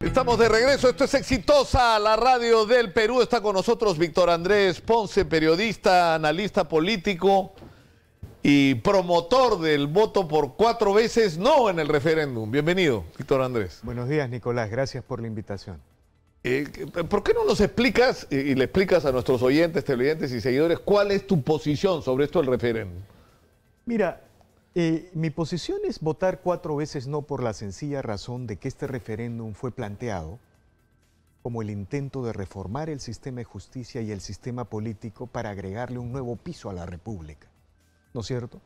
Estamos de regreso, esto es exitosa, la radio del Perú. Está con nosotros Víctor Andrés Ponce, periodista, analista político y promotor del voto por cuatro veces no en el referéndum. Bienvenido, Víctor Andrés. Buenos días, Nicolás, gracias por la invitación. Eh, ¿Por qué no nos explicas y le explicas a nuestros oyentes, televidentes y seguidores cuál es tu posición sobre esto del referéndum? Mira, eh, mi posición es votar cuatro veces no por la sencilla razón de que este referéndum fue planteado como el intento de reformar el sistema de justicia y el sistema político para agregarle un nuevo piso a la República. ¿No es cierto?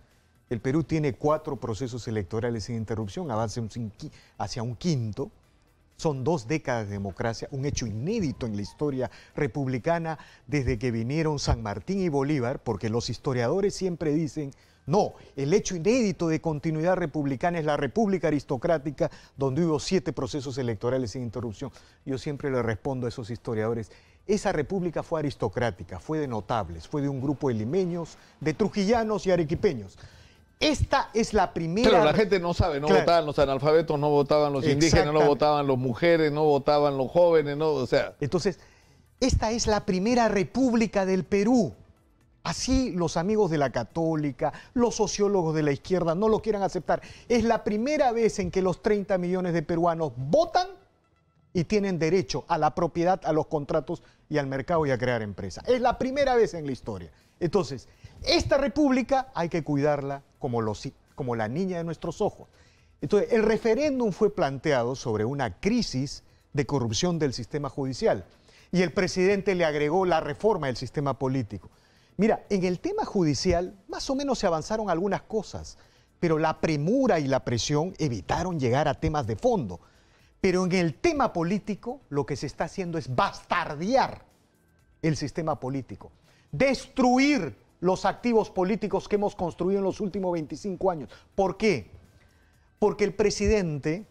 El Perú tiene cuatro procesos electorales sin interrupción, avanza hacia un quinto, son dos décadas de democracia, un hecho inédito en la historia republicana desde que vinieron San Martín y Bolívar, porque los historiadores siempre dicen, no, el hecho inédito de continuidad republicana es la república aristocrática donde hubo siete procesos electorales sin interrupción. Yo siempre le respondo a esos historiadores, esa república fue aristocrática, fue de notables, fue de un grupo de limeños, de trujillanos y arequipeños. Esta es la primera. Pero la gente no sabe, no votaban los analfabetos, no votaban los indígenas, no votaban las mujeres, no votaban los jóvenes, no, o sea. Entonces, esta es la primera república del Perú. Así los amigos de la católica, los sociólogos de la izquierda no lo quieran aceptar. Es la primera vez en que los 30 millones de peruanos votan y tienen derecho a la propiedad, a los contratos y al mercado y a crear empresa. Es la primera vez en la historia. Entonces, esta república hay que cuidarla como, la niña de nuestros ojos. Entonces, el referéndum fue planteado sobre una crisis de corrupción del sistema judicial y el presidente le agregó la reforma del sistema político. Mira, en el tema judicial más o menos se avanzaron algunas cosas, pero la premura y la presión evitaron llegar a temas de fondo. Pero en el tema político lo que se está haciendo es bastardear el sistema político destruir los activos políticos que hemos construido en los últimos 25 años. ¿Por qué? Porque el presidente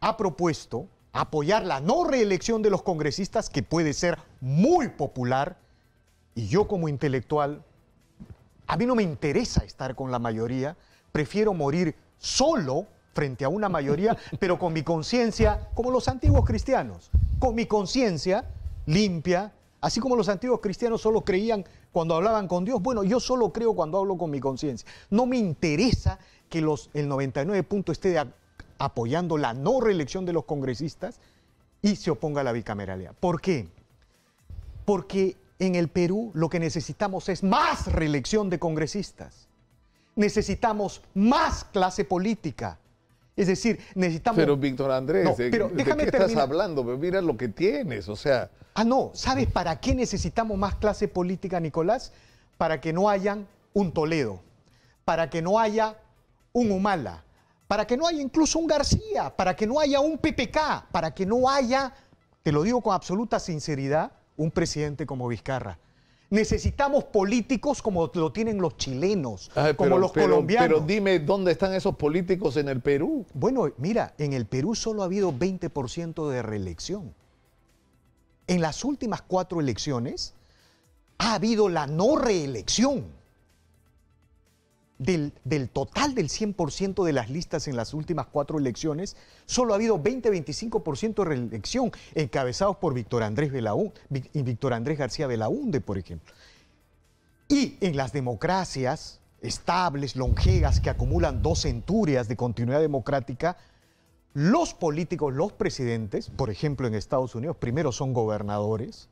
ha propuesto apoyar la no reelección de los congresistas, que puede ser muy popular, y yo como intelectual, a mí no me interesa estar con la mayoría, prefiero morir solo frente a una mayoría, pero con mi conciencia, como los antiguos cristianos, con mi conciencia limpia, Así como los antiguos cristianos solo creían cuando hablaban con Dios, bueno, yo solo creo cuando hablo con mi conciencia. No me interesa que los, el 99 punto esté apoyando la no reelección de los congresistas y se oponga a la bicameralidad. ¿Por qué? Porque en el Perú lo que necesitamos es más reelección de congresistas. Necesitamos más clase política. Es decir, necesitamos... Pero Víctor Andrés, déjame qué estás hablando? Mira lo que tienes, o sea... Ah, no, ¿sabes para qué necesitamos más clase política, Nicolás? Para que no haya un Toledo, para que no haya un Humala, para que no haya incluso un García, para que no haya un PPK, para que no haya, te lo digo con absoluta sinceridad, un presidente como Vizcarra. Necesitamos políticos como lo tienen los chilenos, como los colombianos. Pero dime, ¿dónde están esos políticos en el Perú? Bueno, mira, en el Perú solo ha habido 20% de reelección. En las últimas cuatro elecciones ha habido la no reelección. Del, total del 100% de las listas en las últimas cuatro elecciones, solo ha habido 20-25% de reelección, encabezados por Víctor Andrés, Andrés García Belaunde, por ejemplo. Y en las democracias estables, longegas, que acumulan dos centurias de continuidad democrática, los políticos, los presidentes, por ejemplo en Estados Unidos, primero son gobernadores,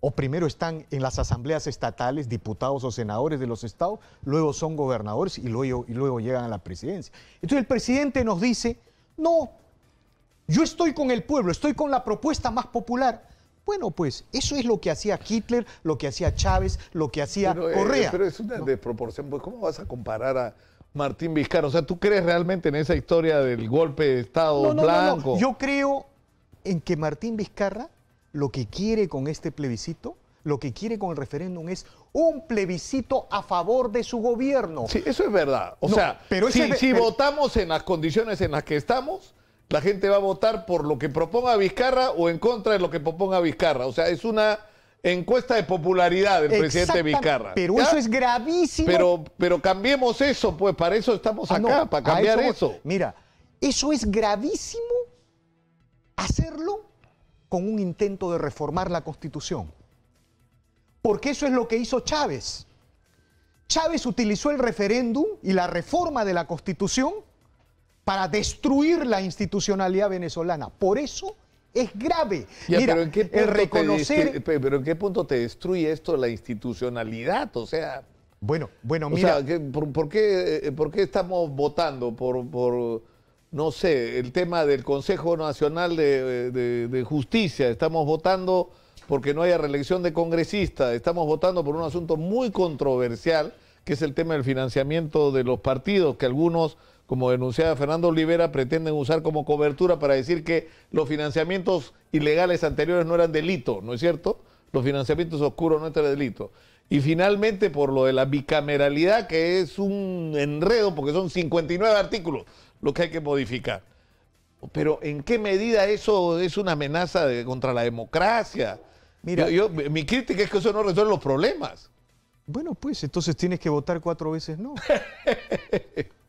o primero están en las asambleas estatales, diputados o senadores de los estados, luego son gobernadores y luego, y luego llegan a la presidencia. Entonces el presidente nos dice, no, yo estoy con el pueblo, estoy con la propuesta más popular. Bueno, pues eso es lo que hacía Hitler, lo que hacía Chávez, lo que hacía eh, Correa. pero es una desproporción, pues ¿cómo vas a comparar a Martín Vizcarra? O sea, ¿tú crees realmente en esa historia del golpe de Estado no, no, blanco? Yo creo en que Martín Vizcarra lo que quiere con este plebiscito, lo que quiere con el referéndum es un plebiscito a favor de su gobierno. Sí, eso es verdad. O sea, si, votamos en las condiciones en las que estamos, la gente va a votar por lo que proponga Vizcarra o en contra de lo que proponga Vizcarra. O sea, es una encuesta de popularidad del presidente Vizcarra. Pero eso es gravísimo. Pero, pero cambiemos eso, pues para eso estamos ah, acá, para cambiar eso. Mira, eso es gravísimo hacerlo con un intento de reformar la Constitución. Porque eso es lo que hizo Chávez. Chávez utilizó el referéndum y la reforma de la Constitución para destruir la institucionalidad venezolana. Por eso es grave. Mira, pero ¿en qué punto reconocer... Te pero ¿en qué punto te destruye esto la institucionalidad? O sea... Bueno, bueno, mira. Eh, ¿por, qué, estamos votando por no sé, el tema del Consejo Nacional de, Justicia. Estamos votando porque no haya reelección de congresistas. Estamos votando por un asunto muy controversial, que es el tema del financiamiento de los partidos, que algunos, como denunciaba Fernando Olivera, pretenden usar como cobertura para decir que los financiamientos ilegales anteriores no eran delito, ¿no es cierto? Los financiamientos oscuros no eran delito. Y finalmente, por lo de la bicameralidad, que es un enredo, porque son 59 artículos lo que hay que modificar. Pero ¿en qué medida eso es una amenaza contra la democracia? Mira, mi crítica es que eso no resuelve los problemas. Bueno, pues entonces tienes que votar cuatro veces no.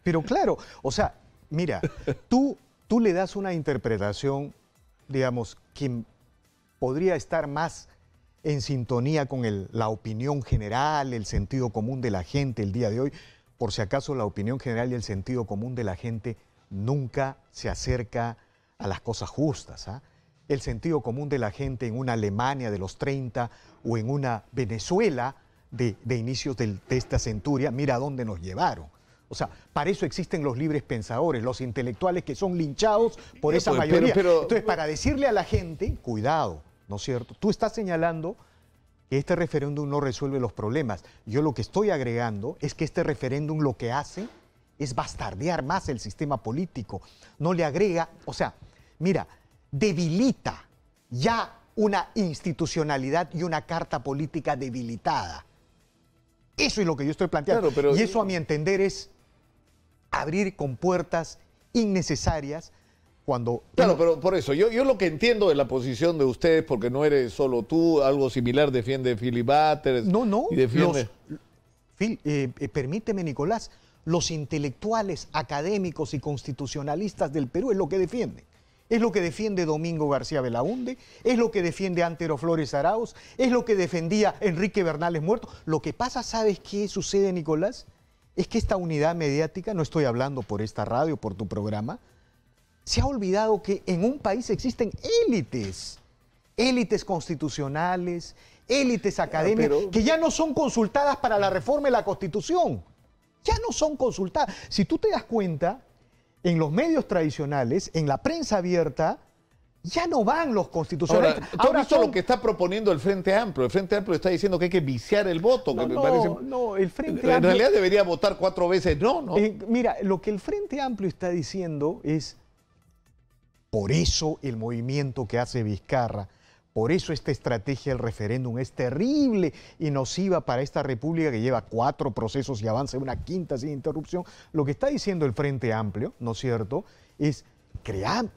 Pero claro, o sea, mira, tú, tú le das una interpretación, digamos, que podría estar más en sintonía con la opinión general, el sentido común de la gente el día de hoy. Por si acaso la opinión general y el sentido común de la gente nunca se acerca a las cosas justas. ¿ah? El sentido común de la gente en una Alemania de los 30 o en una Venezuela de, inicios de esta centuria, mira dónde nos llevaron. O sea, para eso existen los libres pensadores, los intelectuales que son linchados por eh, esa pues, mayoría. Entonces, para decirle a la gente, cuidado, ¿no es cierto? Tú estás señalando que este referéndum no resuelve los problemas. Yo lo que estoy agregando es que este referéndum lo que hace es bastardear más el sistema político. No le agrega, o sea, mira, debilita ya una institucionalidad y una carta política debilitada. Eso es lo que yo estoy planteando. Y eso a mi entender es abrir con puertas innecesarias Claro, pero por eso, yo, yo lo que entiendo de la posición de ustedes, porque no eres solo tú, algo similar defiende Philly No, no, eh, eh, permíteme Nicolás, los intelectuales, académicos y constitucionalistas del Perú es lo que defienden. Es lo que defiende Domingo García Belaunde, es lo que defiende Antero Flores Arauz, es lo que defendía Enrique Bernales Muerto. Lo que pasa, ¿sabes qué sucede, Nicolás? Es que esta unidad mediática, no estoy hablando por esta radio, por tu programa, se ha olvidado que en un país existen élites, élites constitucionales, élites ah, académicas, que ya no son consultadas para la reforma de la Constitución. Ya no son consultadas. Si tú te das cuenta, en los medios tradicionales, en la prensa abierta, ya no van los constitucionales. Ahora, ¿tú has lo que está proponiendo el Frente Amplio? El Frente Amplio está diciendo que hay que viciar el voto. No, no, el Frente Amplio... En realidad debería votar cuatro veces, no, ¿no? Eh, mira, lo que el Frente Amplio está diciendo es por eso el movimiento que hace Vizcarra, por eso esta estrategia del referéndum es terrible y nociva para esta república que lleva cuatro procesos y avanza una quinta sin interrupción. Lo que está diciendo el Frente Amplio, ¿no es cierto?, es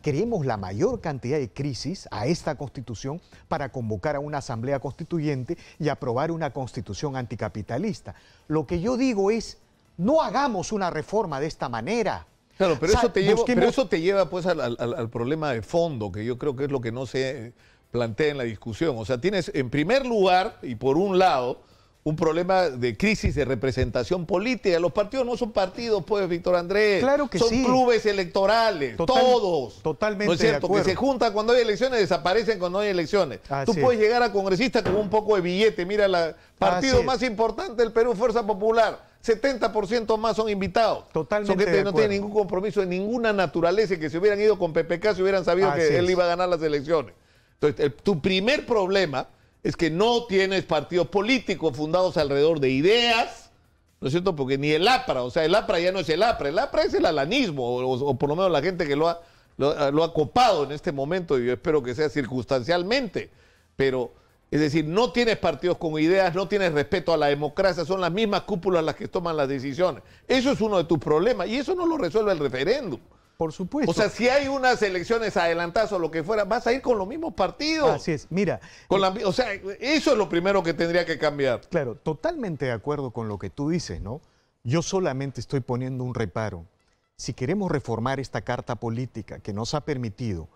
creemos la mayor cantidad de crisis a esta constitución para convocar a una asamblea constituyente y aprobar una constitución anticapitalista. Lo que yo digo es, no hagamos una reforma de esta manera. Claro, pero, eso, te pero eso te lleva pues al, problema de fondo, que yo creo que es lo que no se plantea en la discusión. O sea, tienes en primer lugar y por un lado un problema de crisis de representación política. Los partidos no son partidos, pues, Víctor Andrés. Claro que son clubes electorales, todos. Totalmente. ¿No es cierto? que se juntan cuando hay elecciones, desaparecen cuando hay elecciones. Tú puedes llegar a congresista con un poco de billete. Mira, el partido más importante del Perú, Fuerza Popular 70% más son invitados. Totalmente. Son que no tiene ningún compromiso de ninguna naturaleza y que si hubieran ido con PPK si hubieran sabido que él iba a ganar las elecciones. Entonces, tu primer problema es que no tienes partidos políticos fundados alrededor de ideas, ¿no es cierto? Porque ni el APRA, o sea, el APRA ya no es el APRA, el APRA es el alanismo, o, por lo menos la gente que lo ha, lo, ha copado en este momento, y yo espero que sea circunstancialmente, pero es decir, no tienes partidos con ideas, no tienes respeto a la democracia, son las mismas cúpulas las que toman las decisiones. Eso es uno de tus problemas y eso no lo resuelve el referéndum. Por supuesto. O sea, si hay unas elecciones adelantadas o lo que fuera, vas a ir con los mismos partidos. Así es, mira. Eh, o sea, eso es lo primero que tendría que cambiar. Claro, totalmente de acuerdo con lo que tú dices, ¿no? Yo solamente estoy poniendo un reparo. Si queremos reformar esta carta política que nos ha permitido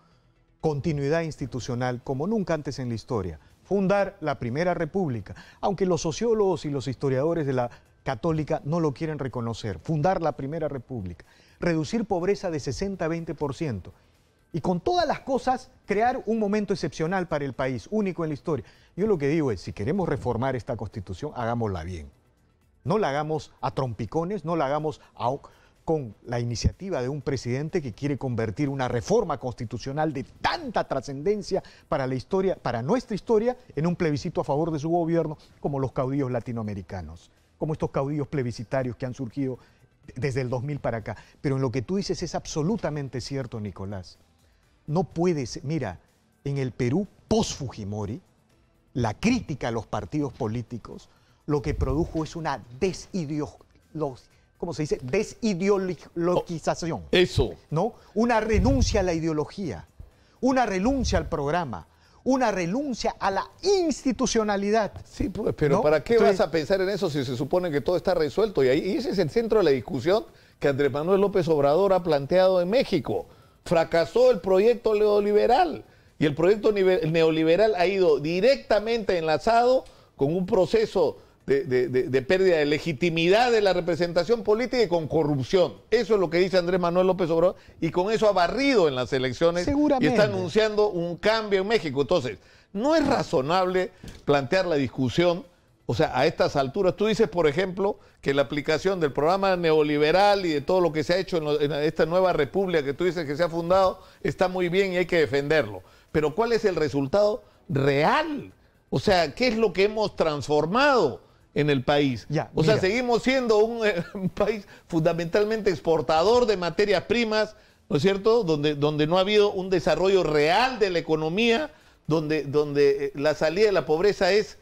continuidad institucional como nunca antes en la historia, fundar la Primera República, aunque los sociólogos y los historiadores de la católica no lo quieren reconocer, fundar la Primera República, reducir pobreza de 60 a 20% y con todas las cosas crear un momento excepcional para el país, único en la historia. Yo lo que digo es, si queremos reformar esta constitución, hagámosla bien. No la hagamos a trompicones, no la hagamos a con la iniciativa de un presidente que quiere convertir una reforma constitucional de tanta trascendencia para la historia, para nuestra historia, en un plebiscito a favor de su gobierno, como los caudillos latinoamericanos, como estos caudillos plebiscitarios que han surgido desde el 2000 para acá. Pero en lo que tú dices es absolutamente cierto, Nicolás. No puedes, mira, en el Perú post-Fujimori, la crítica a los partidos políticos lo que produjo es una desideología. ¿cómo se dice? Desideologización. Oh, eso. ¿No? Una renuncia a la ideología, una renuncia al programa, una renuncia a la institucionalidad. Sí, pues, pero ¿para qué vas a pensar en eso si se supone que todo está resuelto? Y, ahí, y ese es el centro de la discusión que Andrés Manuel López Obrador ha planteado en México. Fracasó el proyecto neoliberal. Y el proyecto neoliberal ha ido directamente enlazado con un proceso de, pérdida de legitimidad de la representación política y con corrupción. Eso es lo que dice Andrés Manuel López Obrador y con eso ha barrido en las elecciones y está anunciando un cambio en México. Entonces, no es razonable plantear la discusión, o sea, a estas alturas. Tú dices, por ejemplo, que la aplicación del programa neoliberal y de todo lo que se ha hecho en esta nueva república que tú dices que se ha fundado está muy bien y hay que defenderlo. Pero ¿cuál es el resultado real? O sea, ¿qué es lo que hemos transformado? en el país. o sea, seguimos siendo eh, un, país fundamentalmente exportador de materias primas, ¿no es cierto? Donde, donde no ha habido un desarrollo real de la economía, donde, donde eh, la salida de la pobreza es...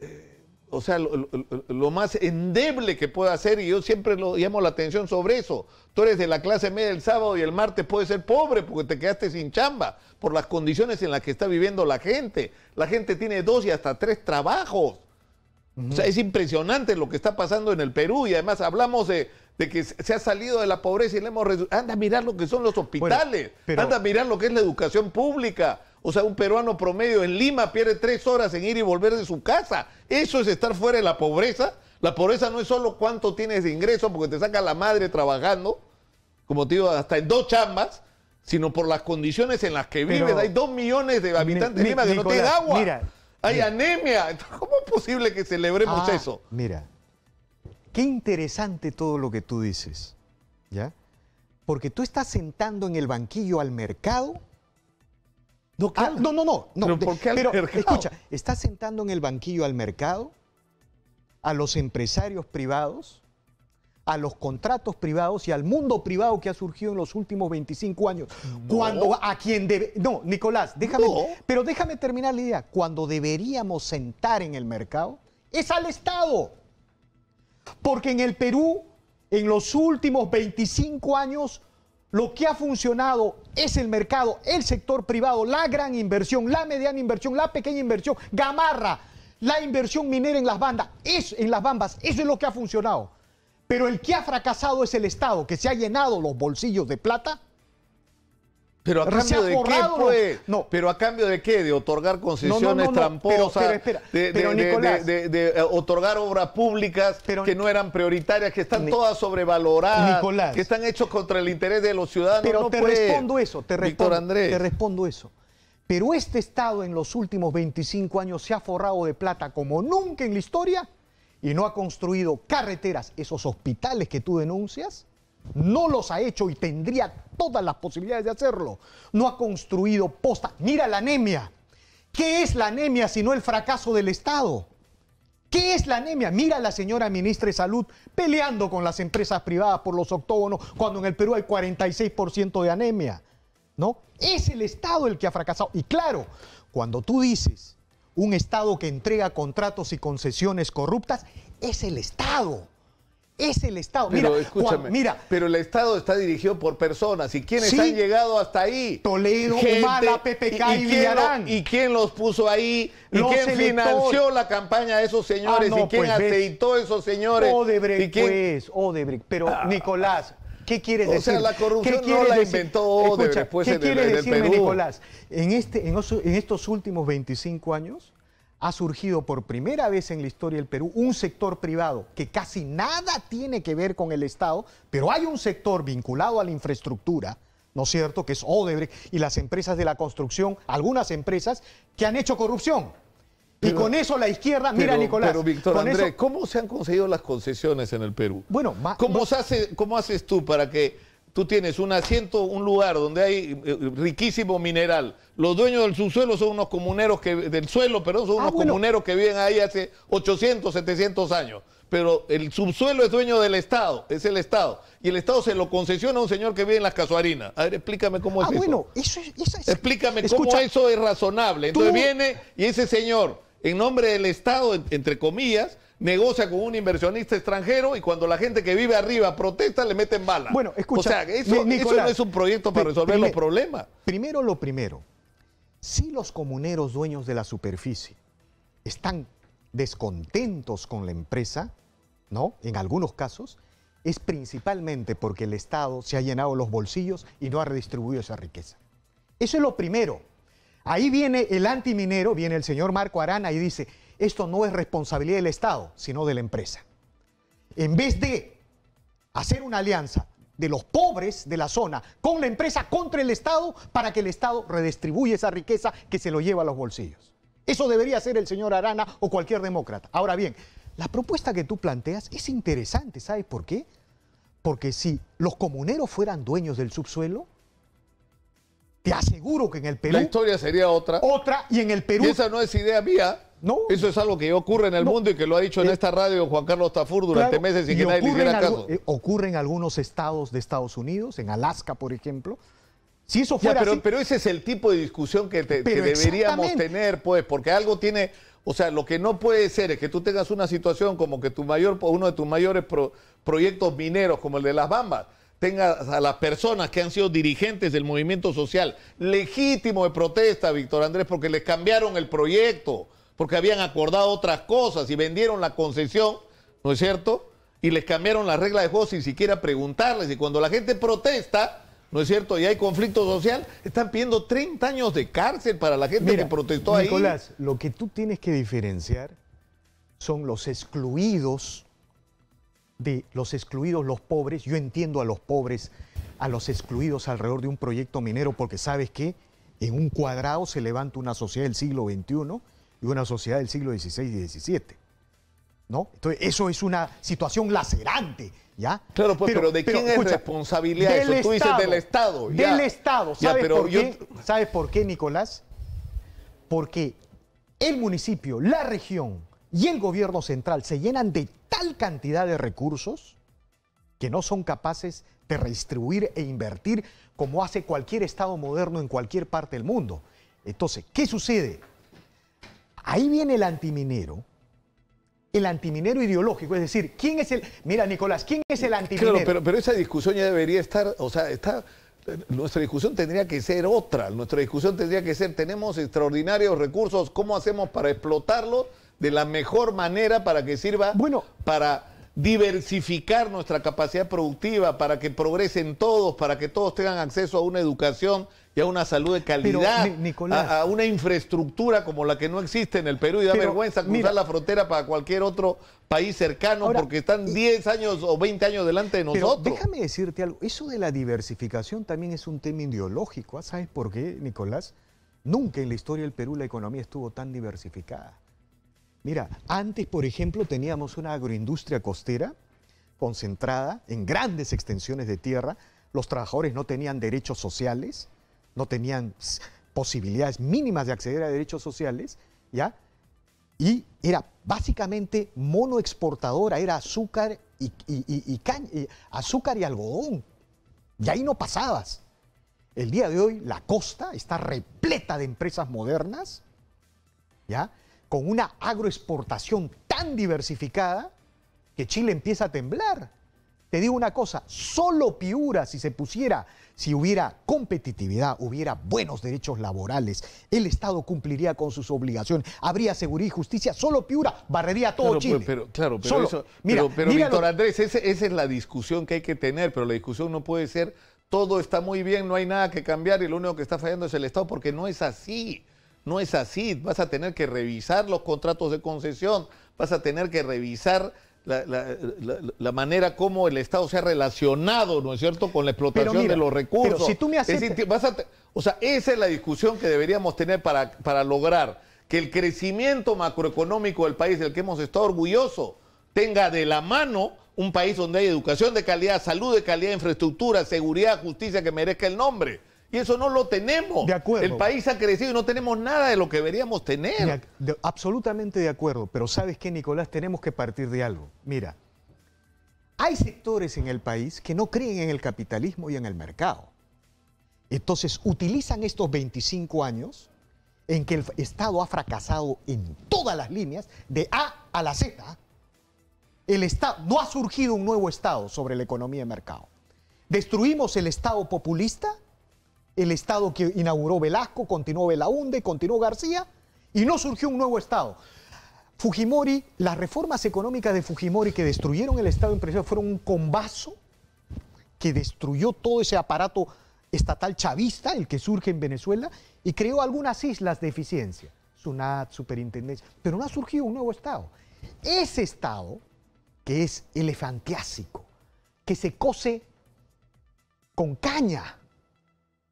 Eh, o sea, lo, más endeble que pueda ser, y yo siempre lo llamo la atención sobre eso. Tú eres de la clase media el sábado y el martes puedes ser pobre porque te quedaste sin chamba, por las condiciones en las que está viviendo la gente. La gente tiene dos y hasta tres trabajos. O sea, es impresionante lo que está pasando en el Perú y además hablamos de, que se ha salido de la pobreza y le hemos... Anda a mirar lo que son los hospitales, anda a mirar lo que es la educación pública. O sea, un peruano promedio en Lima pierde tres horas en ir y volver de su casa. Eso es estar fuera de la pobreza. La pobreza no es solo cuánto tienes de ingreso porque te saca la madre trabajando, como te digo, hasta en dos chambas, sino por las condiciones en las que vives. Hay dos millones de habitantes en Lima que no tienen agua. Mira, hay anemia. ¿Cómo es posible que celebremos ah, eso? Mira, qué interesante todo lo que tú dices, ¿ya? Porque tú estás sentando en el banquillo al mercado. No, ah, no, no, no, escucha, estás sentando en el banquillo al mercado, a los empresarios privados, a los contratos privados y al mundo privado que ha surgido en los últimos 25 años. Cuando a quien debe. No, Nicolás, déjame. Pero déjame terminar la idea. Cuando deberíamos sentar en el mercado es al Estado. Porque en el Perú, en los últimos 25 años, lo que ha funcionado es el mercado, el sector privado, la gran inversión, la mediana inversión, la pequeña inversión, gamarra, la inversión minera en las bandas, es en las bambas, eso es lo que ha funcionado. Pero el que ha fracasado es el Estado, que se ha llenado los bolsillos de plata. Pero a cambio de qué pues? no. Pero a cambio de qué? De otorgar concesiones tramposas, de, otorgar obras públicas que no eran prioritarias, que están todas sobrevaloradas, que están hechos contra el interés de los ciudadanos. Pero te respondo eso, te te respondo eso. Pero este Estado en los últimos 25 años se ha forrado de plata como nunca en la historia y no ha construido carreteras, esos hospitales que tú denuncias, no los ha hecho y tendría todas las posibilidades de hacerlo. No ha construido posta. Mira la anemia. ¿Qué es la anemia si no el fracaso del Estado? ¿Qué es la anemia? Mira la señora ministra de Salud peleando con las empresas privadas por los octógonos cuando en el Perú hay 46% de anemia. ¿No? Es el Estado el que ha fracasado. Y claro, cuando tú dices un Estado que entrega contratos y concesiones corruptas, es el Estado. Es el Estado. Pero mira, escúchame, mira. Pero el Estado está dirigido por personas. ¿Y quiénes han llegado hasta ahí? Toledo, Gente, PPK y, Quién ¿Y quién los puso ahí? ¿Y quién financió la campaña de esos señores? Ah, ¿Y quién pues, aceitó esos señores? Odebrecht, quién... pues, Odebrecht. Pero, ah. Nicolás, ¿Qué quiere decir? O sea, decir? ¿qué decirme, Nicolás? En, este, en estos últimos 25 años ha surgido por primera vez en la historia del Perú un sector privado que casi nada tiene que ver con el Estado, pero hay un sector vinculado a la infraestructura, ¿no es cierto?, que es Odebrecht y las empresas de la construcción, algunas empresas que han hecho corrupción y con eso la izquierda, mira Nicolás. Pero Víctor Andrés, ¿cómo se han conseguido las concesiones en el Perú? Bueno, ¿Cómo, se hace, ¿Cómo haces tú para que tú tienes un asiento, un lugar donde hay eh, eh, riquísimo mineral. Los dueños del subsuelo son unos comuneros que, del suelo, perdón, son ah, unos comuneros que viven ahí hace 800, 700 años. Pero el subsuelo es dueño del Estado, es el Estado. Y el Estado se lo concesiona a un señor que vive en las casuarinas. A ver, explícame cómo ah, es ah, bueno, eso es, Explícame Escucha, eso es razonable. Entonces viene y ese señor en nombre del Estado, entre comillas, negocia con un inversionista extranjero y cuando la gente que vive arriba protesta le meten bala. Bueno, escucha. eso, no es un proyecto para resolver los problemas. Primero lo primero, si los comuneros dueños de la superficie están descontentos con la empresa, ¿no? En algunos casos, es principalmente porque el Estado se ha llenado los bolsillos y no ha redistribuido esa riqueza. Eso es lo primero. Ahí viene el antiminero, viene el señor Marco Arana y dice, esto no es responsabilidad del Estado, sino de la empresa. En vez de hacer una alianza de los pobres de la zona con la empresa contra el Estado para que el Estado redistribuya esa riqueza que se lo lleva a los bolsillos. Eso debería ser el señor Arana o cualquier demócrata. Ahora bien, la propuesta que tú planteas es interesante, ¿sabes por qué? Porque si los comuneros fueran dueños del subsuelo, te aseguro que en el Perú. La historia sería otra. Otra, y en el Perú. Y esa no es idea mía. No. Eso es algo que ocurre en el mundo y que lo ha dicho en eh, esta radio Juan Carlos Tafur durante meses y que nadie le hiciera caso. Eh, ocurre en algunos estados de Estados Unidos, en Alaska, por ejemplo. Si eso fuera pero, así, pero, ese es el tipo de discusión que, deberíamos tener, pues, porque algo tiene. O sea, lo que no puede ser es que tú tengas una situación como que tu mayor, uno de tus mayores proyectos mineros, como el de las Bambas, Tenga a las personas que han sido dirigentes del movimiento social legítimo de protesta, Víctor Andrés, porque les cambiaron el proyecto, porque habían acordado otras cosas y vendieron la concesión, ¿no es cierto? Y les cambiaron las reglas de juego sin siquiera preguntarles. Y cuando la gente protesta, ¿no es cierto? Y hay conflicto social, están pidiendo 30 años de cárcel para la gente que protestó ahí. Nicolás, lo que tú tienes que diferenciar son los excluidos de los excluidos, los pobres. Yo entiendo a los pobres, a los excluidos alrededor de un proyecto minero, porque sabes que en un cuadrado se levanta una sociedad del siglo XXI y una sociedad del siglo XVI y XVII. ¿No? Entonces, eso es una situación lacerante, ¿ya? Claro, pues, pero, ¿de quién es responsabilidad eso? Tú dices del Estado. Del Estado. ¿Sabes, por qué? ¿Sabes por qué, Nicolás? Porque el municipio, la región, y el gobierno central se llenan de tal cantidad de recursos que no son capaces de redistribuir e invertir como hace cualquier Estado moderno en cualquier parte del mundo. Entonces, ¿qué sucede? Ahí viene el antiminero, el antiminero ideológico, es decir, ¿quién es el... Mira, Nicolás, ¿quién es el antiminero? Claro, pero, pero esa discusión ya debería estar, o sea, está... Nuestra discusión tendría que ser otra, nuestra discusión tendría que ser, tenemos extraordinarios recursos, ¿cómo hacemos para explotarlos? de la mejor manera para que sirva para diversificar nuestra capacidad productiva, para que progresen todos, para que todos tengan acceso a una educación y a una salud de calidad, a, una infraestructura como la que no existe en el Perú y da vergüenza cruzar la frontera para cualquier otro país cercano porque están 10 años o 20 años delante de nosotros. déjame decirte algo, eso de la diversificación también es un tema ideológico, ¿ah? ¿sabes por qué, Nicolás? Nunca en la historia del Perú la economía estuvo tan diversificada. Mira, antes, por ejemplo, teníamos una agroindustria costera concentrada en grandes extensiones de tierra. Los trabajadores no tenían derechos sociales, no tenían posibilidades mínimas de acceder a derechos sociales, ¿ya? Y era básicamente monoexportadora, era azúcar y, azúcar y algodón. Y ahí no pasabas. El día de hoy la costa está repleta de empresas modernas, ¿ya? con una agroexportación tan diversificada que Chile empieza a temblar. Te digo una cosa, solo Piura si se pusiera, si hubiera competitividad, hubiera buenos derechos laborales, el Estado cumpliría con sus obligaciones, habría seguridad y justicia, solo Piura barrería todo Chile. Pero, claro, mira, Víctor Andrés, esa es la discusión que hay que tener, pero la discusión no puede ser todo está muy bien, no hay nada que cambiar y lo único que está fallando es el Estado, porque no es así. No es así, vas a tener que revisar los contratos de concesión, vas a tener que revisar la, manera como el Estado se ha relacionado, ¿no es cierto?, con la explotación de los recursos. Pero si tú me haces o sea, esa es la discusión que deberíamos tener para, para lograr que el crecimiento macroeconómico del país, del que hemos estado orgullosos, tenga de la mano un país donde hay educación de calidad, salud de calidad, infraestructura, seguridad, justicia que merezca el nombre. Y eso no lo tenemos. El país ha crecido y no tenemos nada de lo que deberíamos tener. absolutamente de acuerdo. Pero ¿sabes qué, Nicolás? Tenemos que partir de algo. Mira, hay sectores en el país que no creen en el capitalismo y en el mercado. Entonces utilizan estos 25 años en que el Estado ha fracasado en todas las líneas, de A a la Z. El Estado, no ha surgido un nuevo Estado sobre la economía de mercado. Destruimos el Estado populista el Estado que inauguró Velasco, continuó Belaunde, continuó García, y no surgió un nuevo Estado. Fujimori, las reformas económicas de Fujimori que destruyeron el Estado empresarial fueron un combazo que destruyó todo ese aparato estatal chavista, el que surge en Venezuela, y creó algunas islas de eficiencia, SUNAT, superintendencia, pero no ha surgido un nuevo Estado. Ese Estado, que es elefantiásico, que se cose con caña,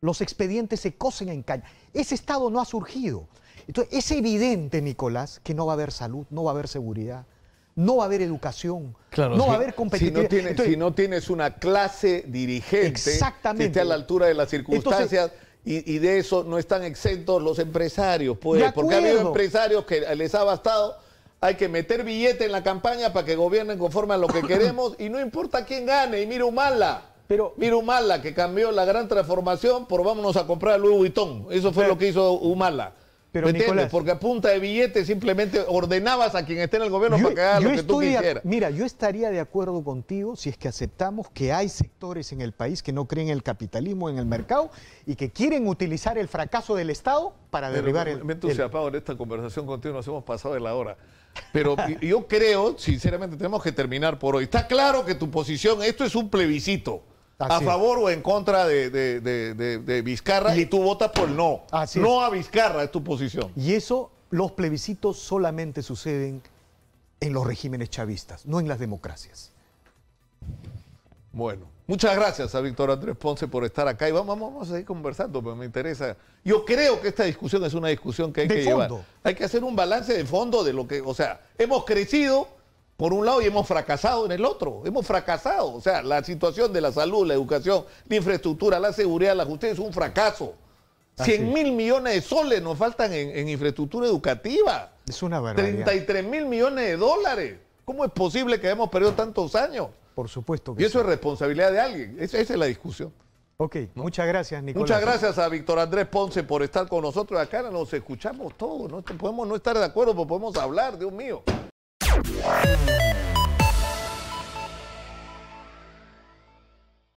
los expedientes se cosen en caña. Ese Estado no ha surgido. Entonces, es evidente, Nicolás, que no va a haber salud, no va a haber seguridad, no va a haber educación, no va a haber competitividad. Si no, tienes una clase dirigente exactamente. que esté a la altura de las circunstancias... y, de eso no están exentos los empresarios, pues, porque ha habido empresarios que les ha bastado hay que meter billete en la campaña para que gobiernen conforme a lo que queremos y no importa quién gane. Y mira Humala, pero, Mira Humala, que cambió la gran transformación por vámonos a comprar a Louis Vuitton. Eso fue lo que hizo Humala. Pero, Porque a punta de billete simplemente ordenabas a quien esté en el gobierno para que haga lo que tú quisieras. mira, yo estaría de acuerdo contigo si es que aceptamos que hay sectores en el país que no creen en el capitalismo, en el mercado, y que quieren utilizar el fracaso del Estado para derribar el... Me he entusiasmado en esta conversación contigo, nos hemos pasado de la hora. Pero yo creo, sinceramente, tenemos que terminar por hoy. Está claro que tu posición, esto es un plebiscito a favor o en contra de, de, Vizcarra y, tú votas por no. no a Vizcarra es tu posición. Y eso, los plebiscitos solamente suceden en los regímenes chavistas, no en las democracias. Bueno, muchas gracias a Víctor Andrés Ponce por estar acá y vamos, vamos a seguir conversando, pero me interesa. Yo creo que esta discusión es una discusión que hay que llevar. Hay que hacer un balance de fondo de lo que, o sea, hemos crecido por un lado y hemos fracasado en el otro. Hemos fracasado. O sea, la situación de la salud, la educación, la infraestructura, la seguridad, la justicia es un fracaso. 100 mil millones de soles nos faltan en, infraestructura educativa. Es una verdad. 33 mil millones de dólares. ¿Cómo es posible que hayamos perdido tantos años? Por supuesto que sí. Y eso es responsabilidad de alguien. esa, es la discusión. Ok, muchas gracias, Nicolás. Muchas gracias a Víctor Andrés Ponce por estar con nosotros acá. Nos escuchamos todos. No podemos no estar de acuerdo, pero podemos hablar, Dios mío. Wow.